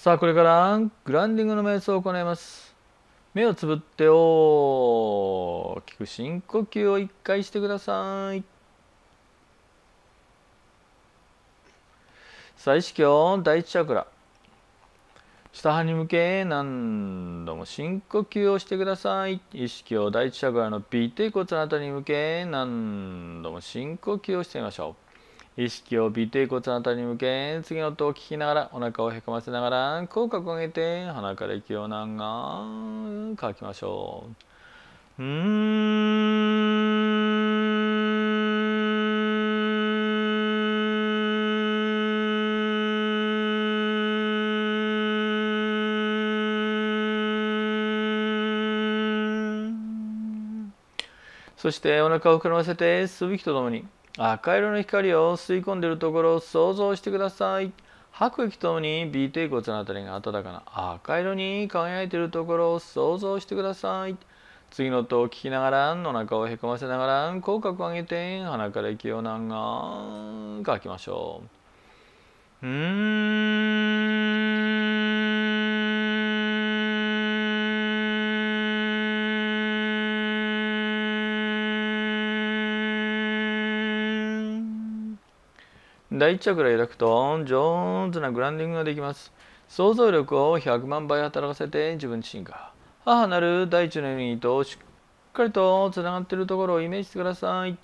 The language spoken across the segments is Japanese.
さあこれからグランディングの瞑想を行います目をつぶって大きく深呼吸を1回してくださいさあ意識を第一チャクラ下半に向け何度も深呼吸をしてください意識を第一チャクラの尾低骨のあたりに向け何度も深呼吸をしてみましょう意識を尾てい骨のあたりに向け次の音を聞きながらお腹をへこませながら口角を上げて鼻から息を長がかきましょう。うんそしてお腹を膨らませて吸う息とともに赤色の光を吸い込んでいるところを想像してください吐く息ともに B 低骨のあたりが温かな赤色に輝いているところを想像してください次の音を聞きながらお腹をへこませながら口角を上げて鼻から息を長く吐きましょううーん第一着から開くと上手なグランディングができます想像力を100万倍働かせて自分自身が母なる大地のようにとしっかりとつながっているところをイメージしてください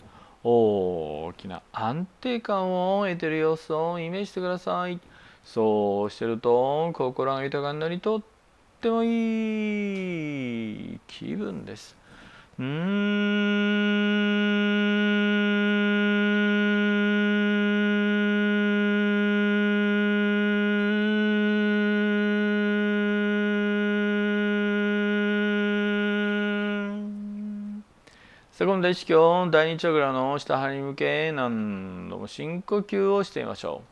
大きな安定感を得ている様子をイメージしてくださいそうしてると心が豊かになりとってもいい気分ですうーんセコンド意識を第2チャクラの下腹に向け何度も深呼吸をしてみましょ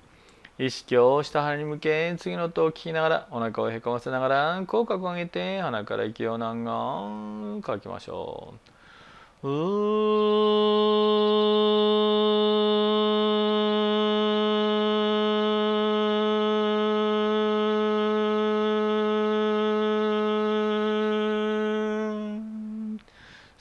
う。意識を下腹に向け次の音を聞きながらお腹をへこませながら口角を上げて鼻から息を何がかきましょう。うー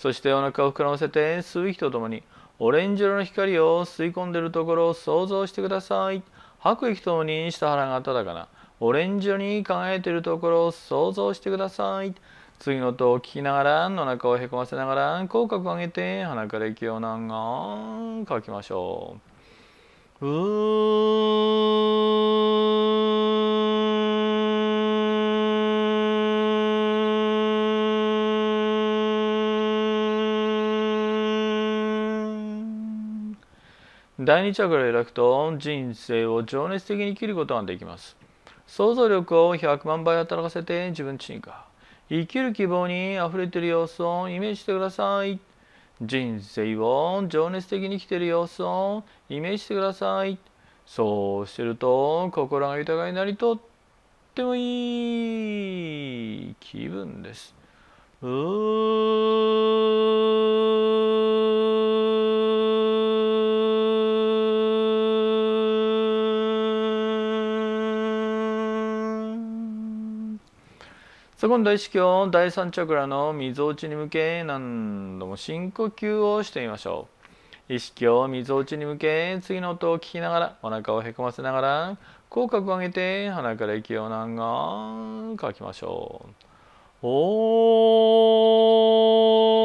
そしてお腹を膨らませて吸う息とともにオレンジ色の光を吸い込んでいるところを想像してください吐く息とともに下腹が温かなオレンジ色に輝いているところを想像してください次の音を聞きながらお腹をへこませながら口角を上げて鼻から息を長く書きましょう。うー第2チャクラを開くと人生を情熱的に生きることができます想像力を100万倍働かせて自分自に生きる希望にあふれている様子をイメージしてください人生を情熱的に生きている様子をイメージしてくださいそうしてると心が豊かになりとってもいい気分です。うーそこの大四境第三チャクラのみぞちに向け何度も深呼吸をしてみましょう意識をみぞおちに向け次の音を聞きながらお腹をへこませながら口角を上げて鼻から息を何が吐きましょうおー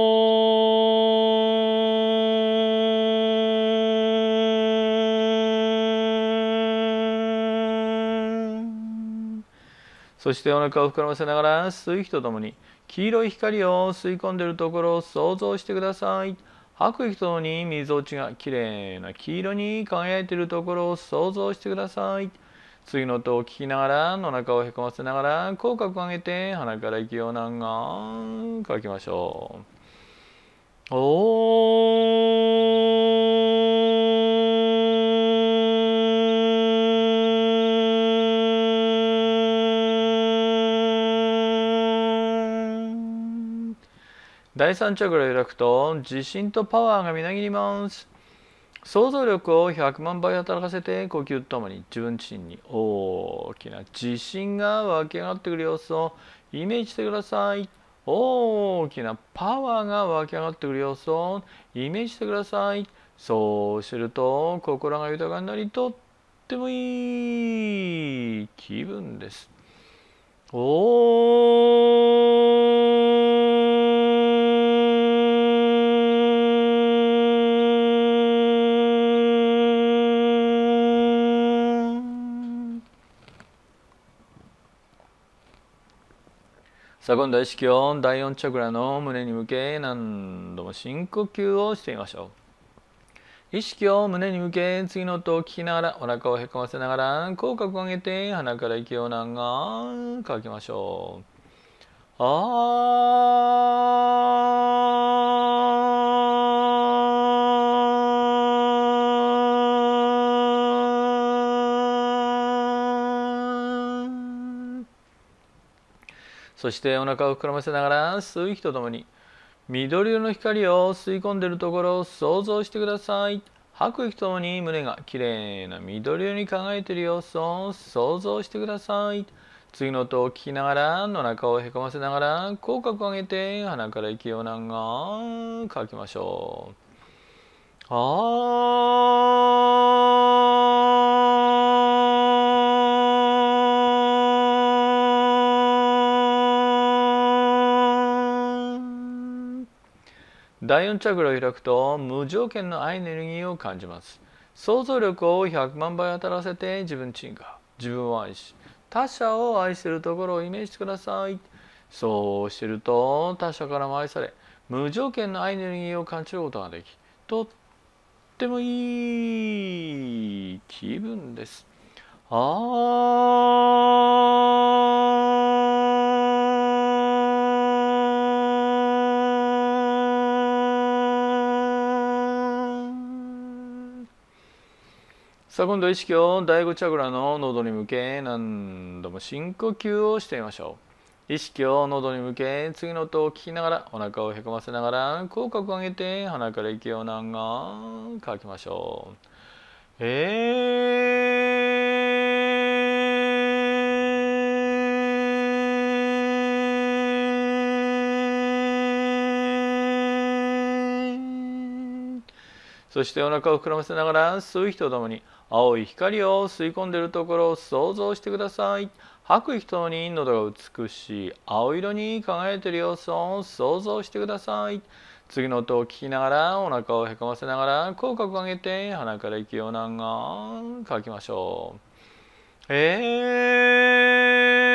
そしてお腹を膨らませながら吸う息とともに黄色い光を吸い込んでいるところを想像してください吐く息とともに水落ちがきれいな黄色に輝いているところを想像してください次の音を聞きながらお腹をへこませながら口角を上げて鼻から息を何く吐きましょう。おー第3チャクラを開くと自信とパワーがみなぎります想像力を100万倍働かせて呼吸とともに自分自身に大きな自信が湧き上がってくる様子をイメージしてください大きなパワーが湧き上がってくる様子をイメージしてくださいそうすると心が豊かになりとってもいい気分ですおーさあ今度は意識を第4チャクラの胸に向け何度も深呼吸をしてみましょう意識を胸に向け次の音を聞きながらお腹をへこませながら口角を上げて鼻から息を長く吐きましょうあーそしてお腹を膨らませながら吸う息とともに緑色の光を吸い込んでいるところを想像してください吐く息とともに胸がきれいな緑色に輝いている様子を想像してください次の音を聞きながら野中をへこませながら口角を上げて鼻から息を長く吐きましょう。あ第4チャクラを開くと無条件のアイエネルギーを感じます想像力を100万倍当たらせて自分チンが自分を愛し他者を愛するところをイメージしてくださいそうしてると他者からも愛され無条件のアイエネルギーを感じることができとってもいい気分ですああさあ今度意識を第5チャクラの喉に向け何度も深呼吸をしてみましょう意識を喉に向け次の音を聞きながらお腹をへこませながら口角を上げて鼻から息を長がかきましょうえーそしてお腹を膨らませながら吸う人ともに「青い光を吸い込んでいるところを想像してください吐く人に喉が美しい青色に輝いている様子を想像してください次の音を聞きながらお腹をへこませながら口角を上げて鼻から息を長く吐きましょうえー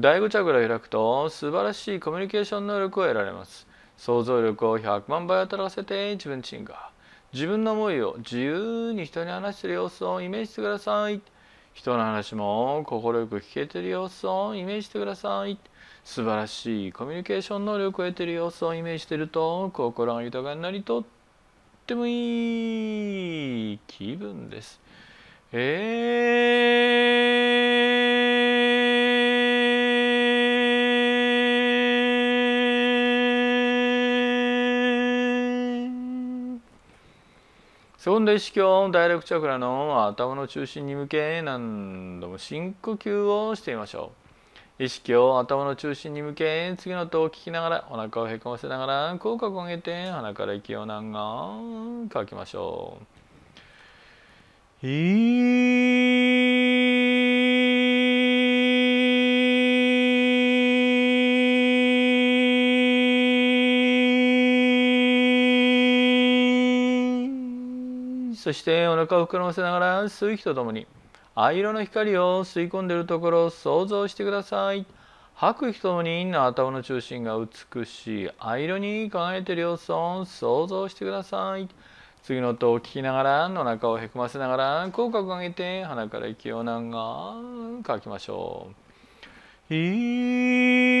第5チャクラを開くと素晴らしいコミュニケーション能力を得られます想像力を100万倍働かせて自分チンが自分の思いを自由に人に話してる様子をイメージしてください人の話も快く聞けてる様子をイメージしてください素晴らしいコミュニケーション能力を得てる様子をイメージしてると心が豊かになりとってもいい気分ですえーそで意識をダイレクトチャクラの頭の中心に向け何度も深呼吸をしてみましょう意識を頭の中心に向け次の音を聞きながらお腹をへこませながら口角を上げて鼻から息を何く吐きましょう。そしてお腹を膨らませながら吸う息とともに藍色の光を吸い込んでいるところを想像してください吐く息とともに頭の中心が美しい藍色に輝いている様子を想像してください次の音を聞きながらお腹をへこませながら口角を上げて鼻から息を何が吐きましょう。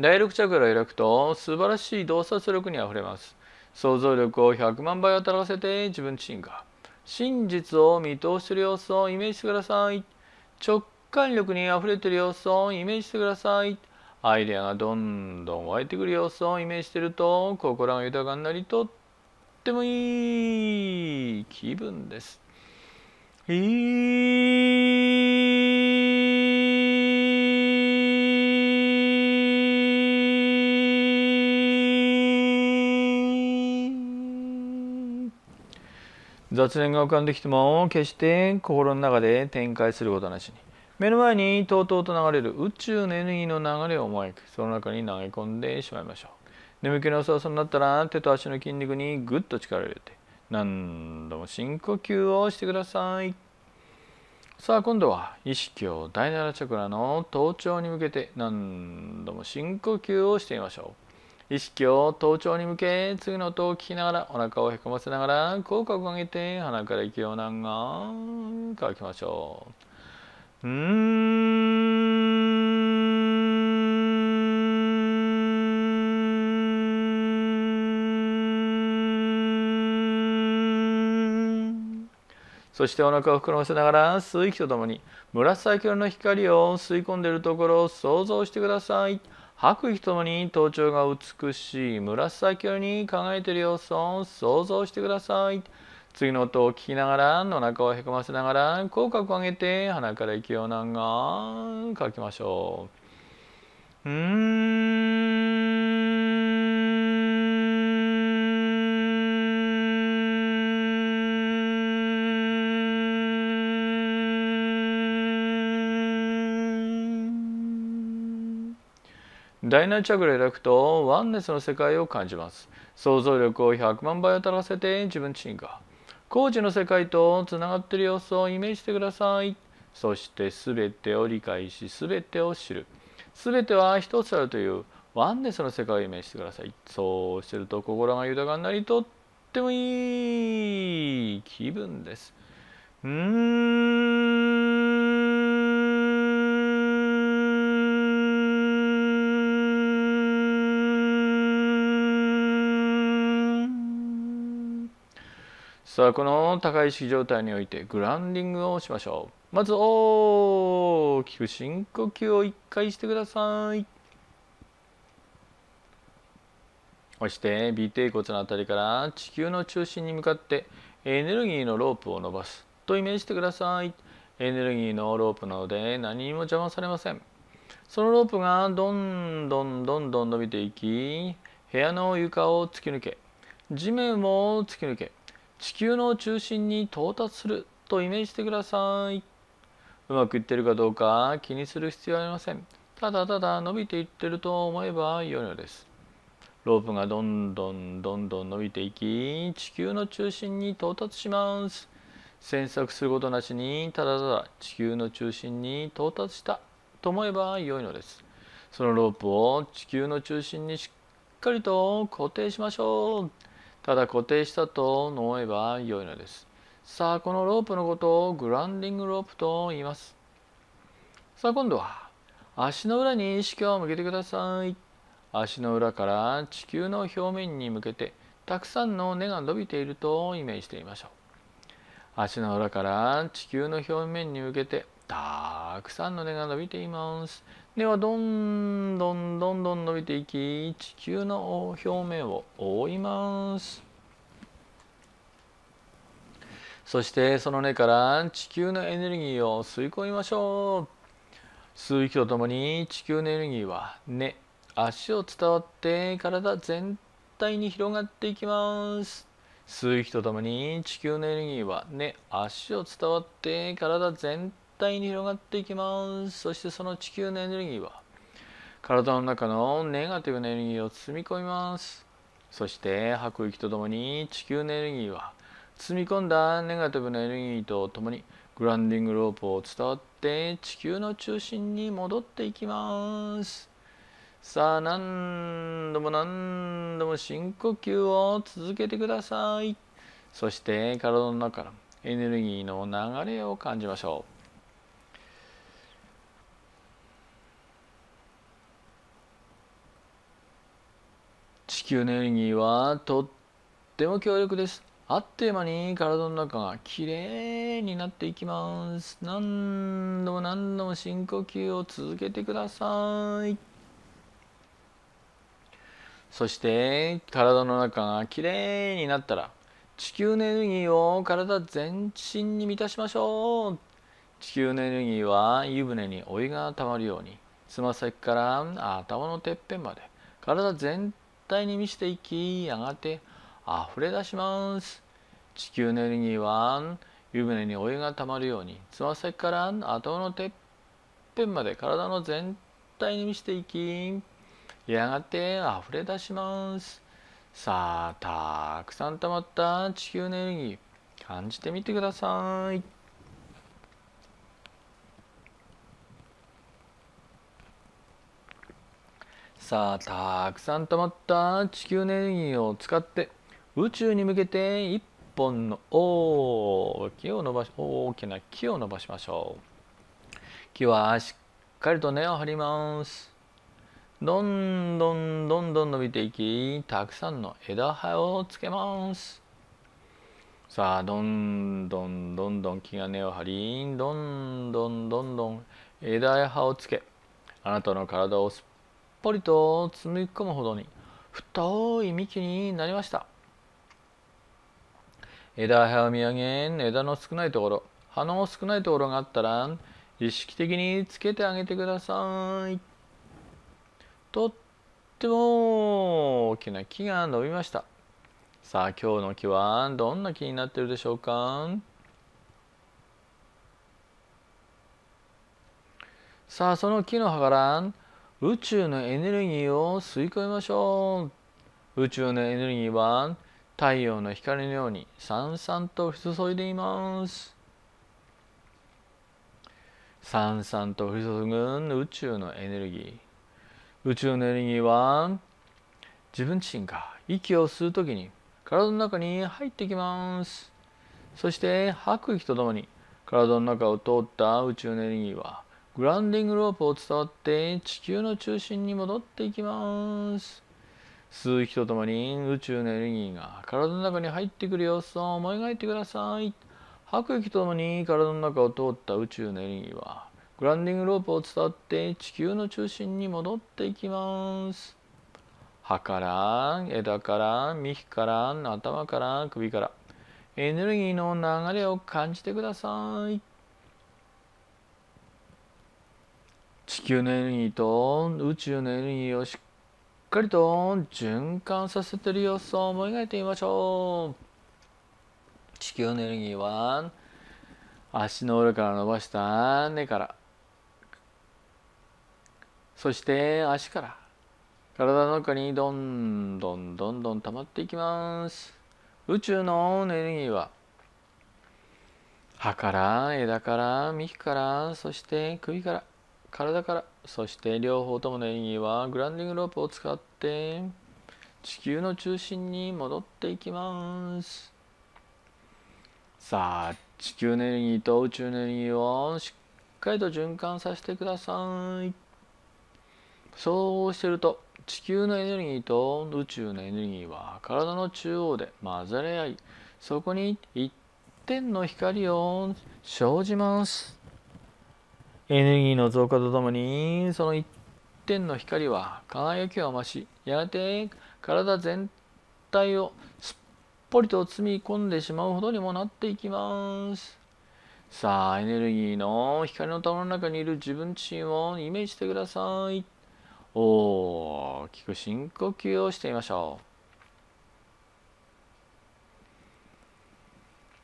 第6チャクラを開くと素晴らしい洞察力にあふれます想像力を100万倍働かせて自分自身が真実を見通してる様子をイメージしてください直感力にあふれてる様子をイメージしてくださいアイデアがどんどん湧いてくる様子をイメージしてると心が豊かになりとってもいい気分です。雑念が浮かんできても決して心の中で展開することなしに目の前にとうとうと流れる宇宙のエネルギーの流れを思いその中に投げ込んでしまいましょう眠気の浅さになったら手と足の筋肉にぐっと力を入れて何度も深呼吸をしてくださいさあ今度は意識を第7チャクラの頭頂に向けて何度も深呼吸をしてみましょう意識を頭頂に向け次の音を聞きながらお腹をへこませながら口角を上げて鼻から息を長く吐きましょう。そしてお腹を膨らませながら吸う息とともに紫色の光を吸い込んでいるところを想像してください。吐く人に頭頂が美しい紫色に輝いている様子を想像してください。次の音を聞きながら野中をへこませながら口角を上げて鼻から息を長く吐きましょう。うん第7チャクラ開くとワンネスの世界を感じます想像力を100万倍働かせて自分自身が工事の世界とつながっている様子をイメージしてくださいそして全てを理解し全てを知る全ては一つあるというワンネスの世界をイメージしてくださいそうしてると心が豊かになりとってもいい気分ですうーんさあこの高い意識状態においてグランディングをしましょうまず大きく深呼吸を1回してくださいそして尾低骨の辺りから地球の中心に向かってエネルギーのロープを伸ばすとイメージしてくださいエネルギーのロープなので何にも邪魔されませんそのロープがどんどんどんどん伸びていき部屋の床を突き抜け地面も突き抜け地球の中心に到達するとイメージしてくださいうまくいってるかどうか気にする必要はありませんただただ伸びていってると思えば良いのですロープがどんどんどんどん伸びていき地球の中心に到達します詮索することなしにただただ地球の中心に到達したと思えば良いのですそのロープを地球の中心にしっかりと固定しましょうただ固定したと思えば良いのです。さあ、このロープのことをグランディングロープと言います。さあ、今度は足の裏に意識を向けてください。足の裏から地球の表面に向けてたくさんの根が伸びているとイメージしてみましょう。足の裏から地球の表面に向けてたくさんの根が伸びています。ではどんどんどんどん伸びていき、地球の表面を覆います。そしてその根から地球のエネルギーを吸い込みましょう。吸う息とともに地球のエネルギーは根、足を伝わって体全体に広がっていきます。吸う息とともに地球のエネルギーは根、足を伝わって体全体帯に広がっていきますそしてその地球のエネルギーは体の中のネガティブなエネルギーを包み込みますそして吐く息とともに地球のエネルギーは包み込んだネガティブなエネルギーとともにグランディングロープを伝わって地球の中心に戻っていきますさあ何度も何度も深呼吸を続けてくださいそして体の中のエネルギーの流れを感じましょう球のエネルギーはとっても強力です。あっという間に体の中がきれいになっていきます。何度も何度も深呼吸を続けてください。そして体の中がきれいになったら地球のエネルギーを体全身に満たしましょう。地球のエネルギーは湯船にお湯がたまるようにつま先から頭のてっぺんまで体全体に満ちていきやがて溢れ出します地球のエネルギーは湯船にお湯がたまるようにつま先から頭のてっぺんまで体の全体に満ちていきやがて溢れ出しますさあたくさん溜まった地球のエネルギー感じてみてくださいさあたくさん溜まった地球エネルギーを使って宇宙に向けて一本の大きを伸ばし大きな木を伸ばしましょう木はしっかりと根を張りますどんどんどんどん伸びていきたくさんの枝葉をつけますさあどんどんどんどん木が根を張りどんどんどんどん枝や葉をつけあなたの体をすっぽりと積み込むほどに太い幹になりました枝葉を見上げ枝の少ないところ葉の少ないところがあったら意識的につけてあげてくださいとっても大きな木が伸びましたさあ今日の木はどんな木になってるでしょうかさあその木の葉から宇宙のエネルギーを吸い込みましょう宇宙のエネルギーは太陽の光のようにさんさんと注いでいますさんさんと降り注ぐ宇宙のエネルギー宇宙のエネルギーは自分自身が息を吸う時に体の中に入ってきますそして吐く息とともに体の中を通った宇宙のエネルギーはグランディングロープを伝わって地球の中心に戻っていきます吸う息とともに宇宙のエネルギーが体の中に入ってくる様子を思い描いてください吐く息とともに体の中を通った宇宙のエネルギーはグランディングロープを伝わって地球の中心に戻っていきます葉から枝から幹から頭から首からエネルギーの流れを感じてください地球のエネルギーと宇宙のエネルギーをしっかりと循環させてる様子を思い描いてみましょう地球のエネルギーは足の裏から伸ばした根からそして足から体の中にどんどんどんどん溜まっていきます宇宙のエネルギーは葉から枝から幹からそして首から体からそして両方ともの演技はグランディングロープを使って地球の中心に戻っていきますさあ地球のエネルギーと宇宙のエネルギーをしっかりと循環させてくださいそうしてると地球のエネルギーと宇宙のエネルギーは体の中央で混ざり合いそこに一点の光を生じますエネルギーの増加とともにその一点の光は輝きを増しやがて体全体をすっぽりと積み込んでしまうほどにもなっていきますさあエネルギーの光の玉の中にいる自分自身をイメージしてください大きく深呼吸をしてみましょう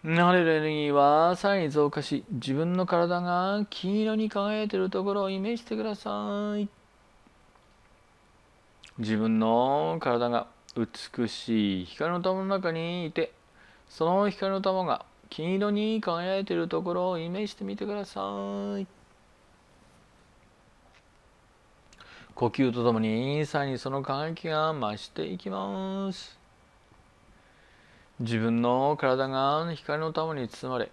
流れるエネルギーはさらに増加し自分の体が黄色に輝いているところをイメージしてください自分の体が美しい光の玉の中にいてその光の玉が黄色に輝いているところをイメージしてみてください呼吸とともにさらにその輝きが増していきます自分の体が光の玉に包まれ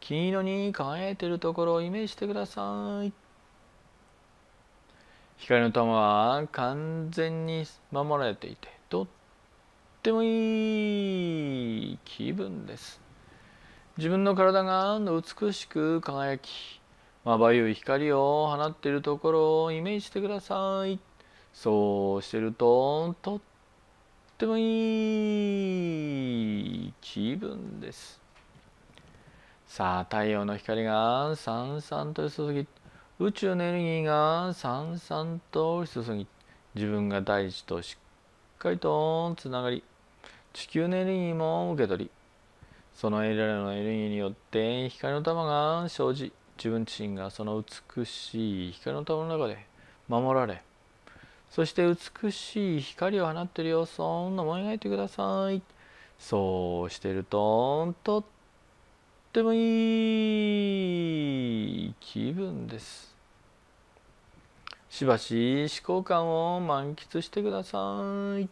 金色に輝いているところをイメージしてください光の玉は完全に守られていてとってもいい気分です自分の体が美しく輝きまばゆい光を放っているところをイメージしてくださいそうしてるととってってもいい気分です。さあ太陽の光がさんさんと注ぎ宇宙のエネルギーがさんさんと注ぎ自分が大地としっかりとつながり地球のエネルギーも受け取りそのエラのエネルギーによって光の玉が生じ自分自身がその美しい光の玉の中で守られそして美しい光を放ってるよそんなもん描いてくださいそうしてるととってもいい気分ですしばし思考感を満喫してください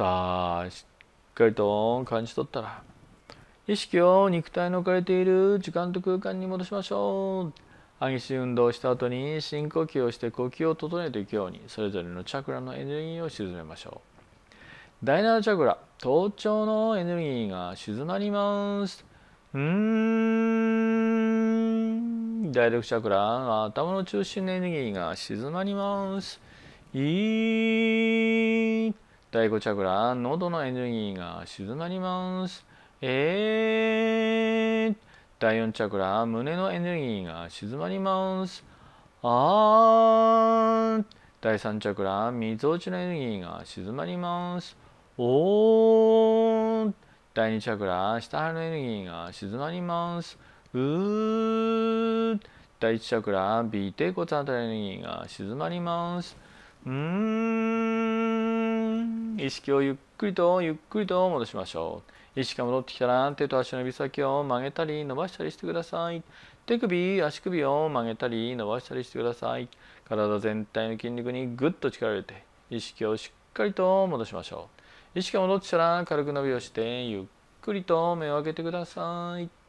さあしっかりと感じ取ったら意識を肉体の置かれている時間と空間に戻しましょう激しい運動をした後に深呼吸をして呼吸を整えていくようにそれぞれのチャクラのエネルギーを沈めましょう第7チャクラ頭頂のエネルギーが静まりますうーん第6チャクラ頭の中心のエネルギーが静まりますい第5チャクラ、喉のエネルギーが静まります。えー、第4チャクラ、胸のエネルギーが静まります。あー、第3チャクラ、みぞおちのエネルギーが静まります。おー、第2チャクラ、下腹のエネルギーが静まります。うー、第1チャクラ、尾低骨あたりのエネルギーが静まります。うーん。意識をゆっくりとゆっくりと戻しましょう。意識が戻ってきたら手と足の指先を曲げたり伸ばしたりしてください。手首、足首を曲げたり伸ばしたりしてください。体全体の筋肉にぐっと力を入れて意識をしっかりと戻しましょう。意識が戻ってきたら軽く伸びをしてゆっくりと目を開けてください。